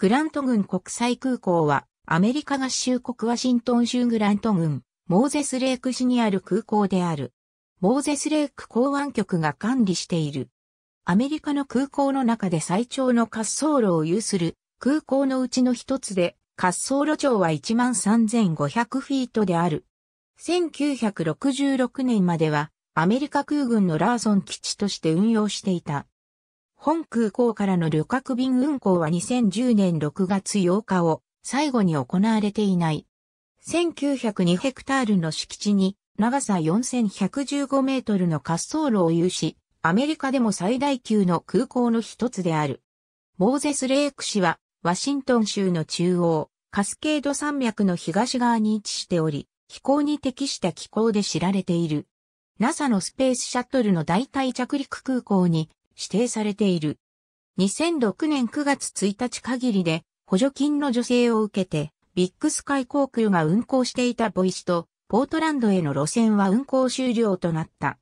グラント郡国際空港は、アメリカ合衆国ワシントン州グラント郡、モーゼスレイク市にある空港である。モーゼスレイク港湾局が管理している。アメリカの空港の中で最長の滑走路を有する空港のうちの一つで、滑走路長は13,500フィートである。1966年まではアメリカ空軍のラーソン基地として運用していた。本空港からの旅客便運航は2010年6月8日を最後に行われていない。1902ヘクタールの敷地に長さ4115メートルの滑走路を有し、アメリカでも最大級の空港の一つである。モーゼス・レイク市はワシントン州の中央、カスケード山脈の東側に位置しており、気候に適した気候で知られている。NASA のスペースシャトルの代替着陸空港に指定されている。2006年9月1日限りで補助金の助成を受けて、ビッグスカイ航空が運航していたボイスとポートランドへの路線は運航終了となった。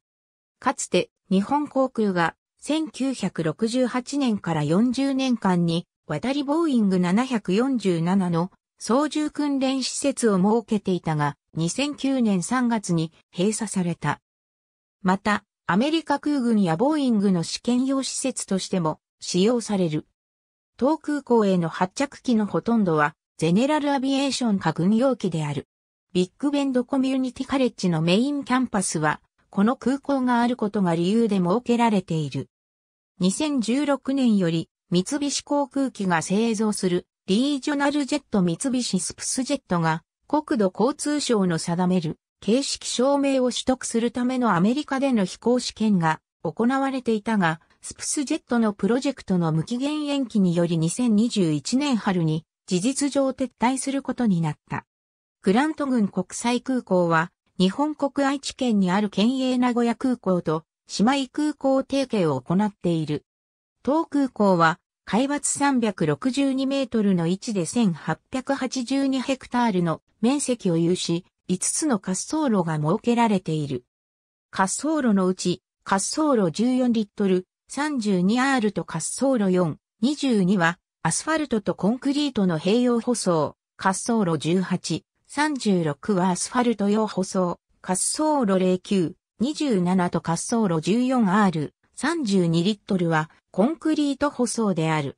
かつて日本航空が1968年から40年間に渡りボーイング747の操縦訓練施設を設けていたが2009年3月に閉鎖された。また、アメリカ空軍やボーイングの試験用施設としても使用される。当空港への発着機のほとんどは、ゼネラルアビエーションか軍用機である。ビッグベンドコミュニティカレッジのメインキャンパスは、この空港があることが理由で設けられている。2016年より、三菱航空機が製造するリージョナルジェット三菱スプスジェットが国土交通省の定める形式証明を取得するためのアメリカでの飛行試験が行われていたが、スプスジェットのプロジェクトの無期限延期により2021年春に事実上撤退することになった。グラント郡国際空港は日本国愛知県にある県営名古屋空港と姉妹空港提携を行っている。当空港は海抜362メートルの位置で1882ヘクタールの面積を有し、5つの滑走路が設けられている。滑走路のうち、滑走路14リットル、32R と滑走路4、22は、アスファルトとコンクリートの併用舗装、滑走路18、36はアスファルト用舗装、滑走路09、27と滑走路 14R、32リットルはコンクリート舗装である。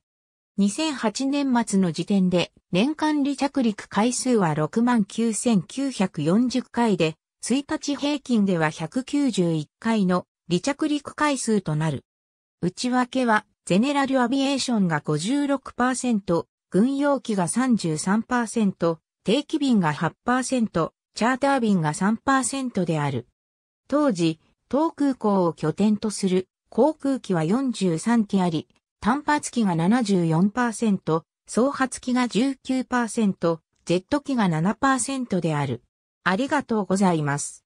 2008年末の時点で年間離着陸回数は69,940回で、1日平均では191回の離着陸回数となる。内訳は、ゼネラルアビエーションが56%、軍用機が33%、定期便が8%、チャーター便が3%である。当時、当空港を拠点とする航空機は43機あり、単発機が74%、創発機が19%、Z 機が7%である。ありがとうございます。